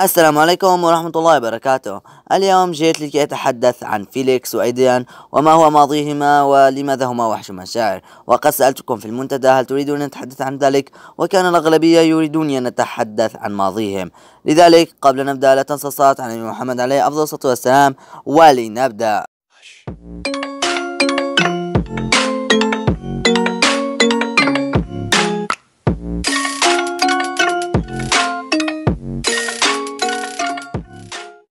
السلام عليكم ورحمة الله وبركاته اليوم جئت لكي أتحدث عن فيليكس وأيديان وما هو ماضيهما ولماذا هما وحش المشاعر وقد سألتكم في المنتدى هل تريدون أن نتحدث عن ذلك وكان الأغلبية يريدون أن نتحدث عن ماضيهم لذلك قبل أن نبدأ لا تنسى الصلاة على محمد عليه أفضل الصلاة والسلام ولنبدأ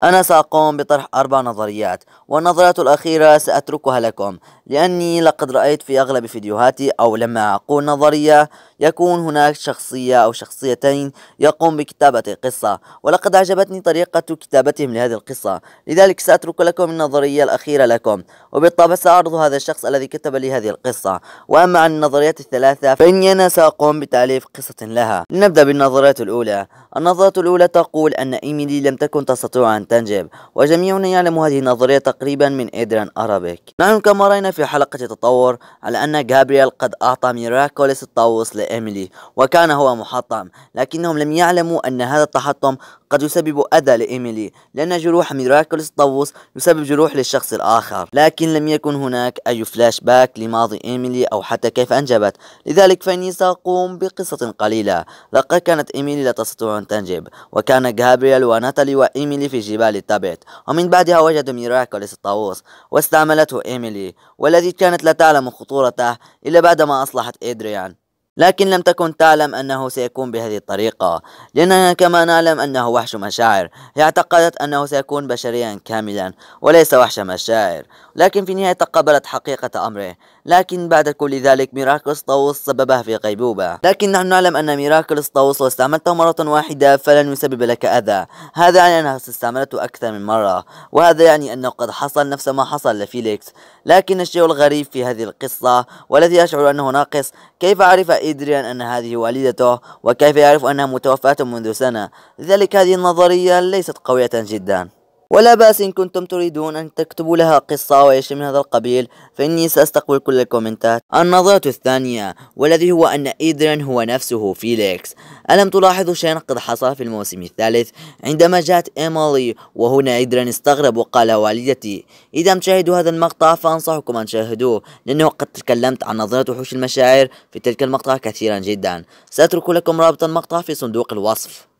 أنا سأقوم بطرح أربع نظريات والنظرية الأخيرة سأتركها لكم لأني لقد رأيت في أغلب فيديوهاتي أو لما أقول نظرية يكون هناك شخصية أو شخصيتين يقوم بكتابة قصة ولقد أعجبتني طريقة كتابتهم لهذه القصة لذلك سأترك لكم النظرية الأخيرة لكم وبالطبع سأعرض هذا الشخص الذي كتب لي هذه القصة وأما عن النظريات الثلاثة فإني أنا سأقوم بتأليف قصة لها لنبدأ بالنظرية الأولى النظرة الأولى تقول أن إيميلي لم تكن تستطيع أن تنجب وجميعنا يعلم هذه النظرية تقريبا من إدريان أرابيك نحن كما رأينا في حلقة التطور على أن جابرييل قد أعطى ميراكوليس الطاووس لإيميلي وكان هو محطم لكنهم لم يعلموا أن هذا التحطم قد يسبب أذى لإيميلي لأن جروح ميراكوليس الطاووس يسبب جروح للشخص الآخر لكن لم يكن هناك أي فلاش باك لماضي إيميلي أو حتى كيف أنجبت لذلك فإني سأقوم بقصة قليلة لقد كانت إيميلي لا تستطيع أن تنجب وكان جابرييل وناتالي وإيميلي في جبال الجبال تبعت ومن بعدها وجد ميراكوليس الطاووس واستعملته إيميلي والذي كانت لا تعلم خطورته إلا بعدما أصلحت إدريان لكن لم تكن تعلم أنه سيكون بهذه الطريقة لأنها كما نعلم أنه وحش مشاعر هي اعتقدت أنه سيكون بشريا كاملا وليس وحش مشاعر لكن في النهاية تقبلت حقيقة أمره لكن بعد كل ذلك ميراكلس طاووس سببها في غيبوبة لكن نحن نعلم أن ميراكلس طاووس لو استعملته مرة واحدة فلن يسبب لك أذى هذا يعني أنها استعملته أكثر من مرة وهذا يعني أنه قد حصل نفس ما حصل لفيليكس لكن الشيء الغريب في هذه القصة والذي أشعر أنه ناقص كيف عرف إدريان أن هذه والدته وكيف يعرف أنها متوفاة منذ سنة لذلك هذه النظرية ليست قوية جدا ولا بأس إن كنتم تريدون أن تكتبوا لها قصة أو أي شيء من هذا القبيل فإني سأستقبل كل الكومنتات النظرة الثانية والذي هو أن إيدرين هو نفسه فيليكس ألم تلاحظوا شيئا قد حصل في الموسم الثالث عندما جاءت إيمالي وهنا إيدرين استغرب وقال والدتي إذا لم تشاهدوا هذا المقطع فأنصحكم أن تشاهدوه لأنه قد تكلمت عن نظرة وحوش المشاعر في تلك المقطع كثيرا جدا سأترك لكم رابط المقطع في صندوق الوصف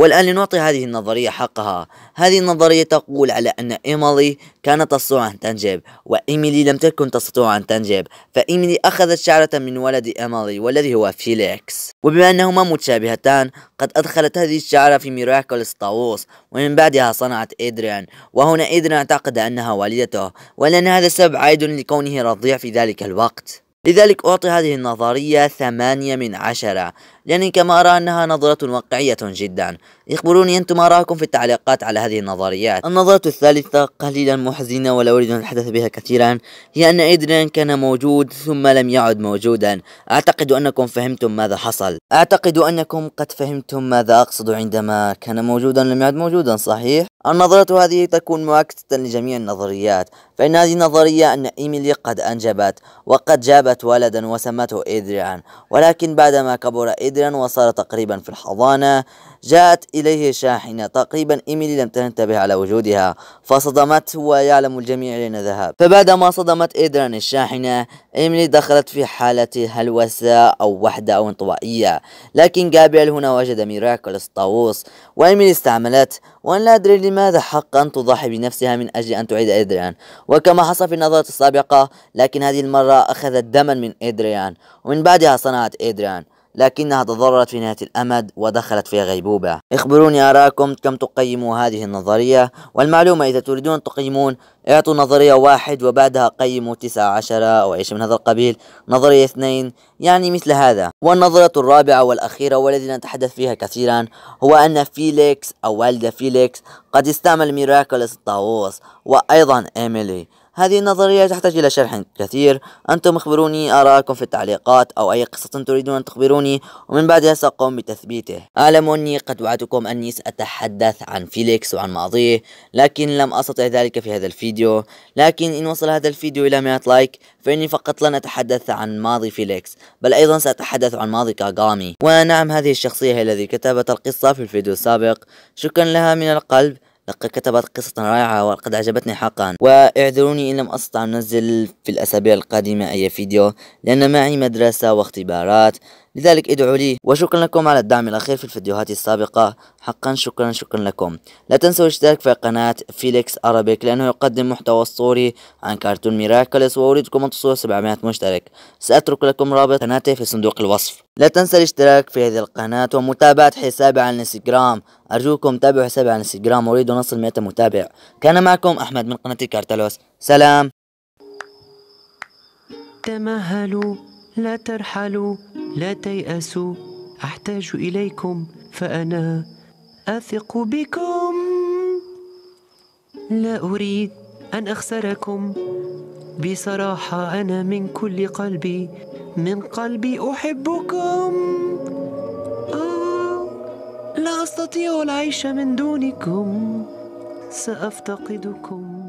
والآن لنعطي هذه النظرية حقها هذه النظرية تقول على أن إيميلي كانت تستطيع أن تنجب وإيميلي لم تكن تستطيع أن تنجب فإيميلي أخذت شعرة من ولد إيميلي والذي هو فيليكس وبما أنهما متشابهتان قد أدخلت هذه الشعرة في ميراكلس طاووس ومن بعدها صنعت إدريان وهنا إدريان اعتقد أنها والدته ولأن هذا السبب عائد لكونه رضيع في ذلك الوقت لذلك أعطي هذه النظرية ثمانية من عشرة لأني يعني كما أرى أنها نظرة واقعية جدا يخبروني أنتم أراكم في التعليقات على هذه النظريات النظرة الثالثة قليلا محزنة ولا أريد أن أتحدث بها كثيرا هي أن إدريان كان موجود ثم لم يعد موجودا أعتقد أنكم فهمتم ماذا حصل أعتقد أنكم قد فهمتم ماذا أقصد عندما كان موجودا لم يعد موجودا صحيح؟ النظرة هذه تكون مؤكدة لجميع النظريات فإن هذه النظرية أن إيميلي قد أنجبت وقد جابت ولدا وسمته إدريان ولكن بعدما كبر إدريان وصار تقريبا في الحضانة جاءت إليه شاحنة تقريبا إيميلي لم تنتبه على وجودها فصدمته ويعلم الجميع أين ذهب فبعدما صدمت إدران الشاحنة إيميلي دخلت في حالة هلوسة أو وحدة أو انطوائية لكن جابريل هنا وجد ميراكلس طاووس وإيميلي استعملت وأنا لا أدري لماذا حقا تضحي بنفسها من أجل أن تعيد إدريان وكما حصل في النظرة السابقة لكن هذه المرة أخذت دما من إدريان ومن بعدها صنعت إدريان لكنها تضررت في نهاية الأمد ودخلت في غيبوبة اخبروني أراكم كم تقيموا هذه النظرية والمعلومة إذا تريدون تقيمون اعطوا نظرية واحد وبعدها قيموا تسعة عشرة أو شيء من هذا القبيل نظرية اثنين يعني مثل هذا والنظرة الرابعة والأخيرة والذي نتحدث فيها كثيرا هو أن فيليكس أو والدة فيليكس قد استعمل ميراكلس الطاووس وأيضا إيميلي هذه النظرية تحتاج إلى شرح كثير أنتم اخبروني آراءكم في التعليقات أو أي قصة تريدون أن تخبروني ومن بعدها سأقوم بتثبيته أعلم أني قد وعدتكم أني سأتحدث عن فيليكس وعن ماضيه لكن لم أستطع ذلك في هذا الفيديو لكن إن وصل هذا الفيديو إلى 100 لايك فإني فقط لن أتحدث عن ماضي فيليكس بل أيضا سأتحدث عن ماضي كاغامي ونعم هذه الشخصية هي الذي كتبت القصة في الفيديو السابق شكرا لها من القلب لقد كتبت قصة رائعة وقد عجبتني حقا واعذروني إن لم أستطع أن أنزل في الأسابيع القادمة أي فيديو لأن معي مدرسة واختبارات لذلك ادعوا لي وشكرا لكم على الدعم الأخير في الفيديوهات السابقة حقا شكرا شكرا لكم لا تنسوا الاشتراك في قناة فيليكس أرابيك لأنه يقدم محتوى صوري عن كارتون ميراكلس وأريدكم أن تصلوا 700 مشترك سأترك لكم رابط قناتي في صندوق الوصف لا تنسى الاشتراك في هذه القناة ومتابعة حسابي على الانستغرام أرجوكم تابعوا حسابي على الانستغرام أريد أن أصل 100 متابع كان معكم أحمد من قناة كارتلوس سلام تمهلوا لا ترحلوا لا تيأسوا أحتاج إليكم فأنا أثق بكم لا أريد أن أخسركم بصراحة أنا من كل قلبي من قلبي أحبكم آه، لا أستطيع العيش من دونكم سأفتقدكم